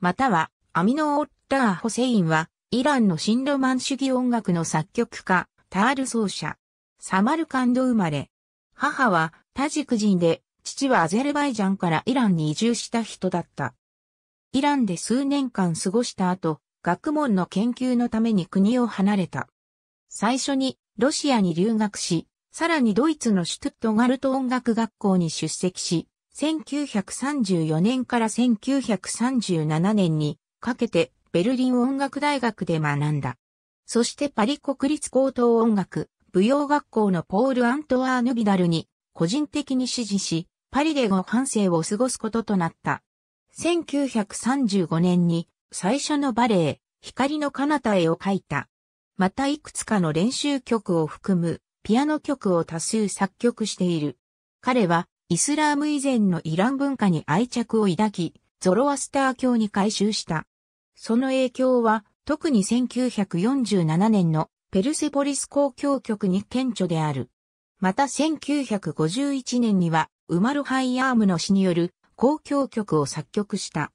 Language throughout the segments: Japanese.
またはアミノ・オッター・ホセインは、イランの新ロマン主義音楽の作曲家、タール奏者。サマルカンド生まれ。母はタジク人で、父はアゼルバイジャンからイランに移住した人だった。イランで数年間過ごした後、学問の研究のために国を離れた。最初にロシアに留学し、さらにドイツのシュトゥットガルト音楽学校に出席し、1934年から1937年にかけてベルリン音楽大学で学んだ。そしてパリ国立高等音楽舞踊学校のポール・アントワーヌ・ビダルに個人的に支持し、パリでご半生を過ごすこととなった。1935年に最初のバレエ、光の彼方へを書いた。またいくつかの練習曲を含むピアノ曲を多数作曲している。彼はイスラーム以前のイラン文化に愛着を抱き、ゾロアスター教に改修した。その影響は、特に1947年のペルセポリス公共局に顕著である。また1951年には、ウマルハイアームの詩による公共曲を作曲した。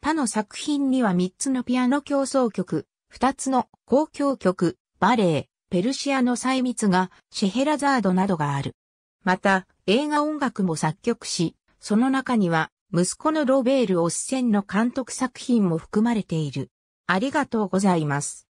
他の作品には3つのピアノ競争曲、2つの公共曲、バレエ、ペルシアの細密が、シェヘラザードなどがある。また、映画音楽も作曲し、その中には、息子のロベール・オッセンの監督作品も含まれている。ありがとうございます。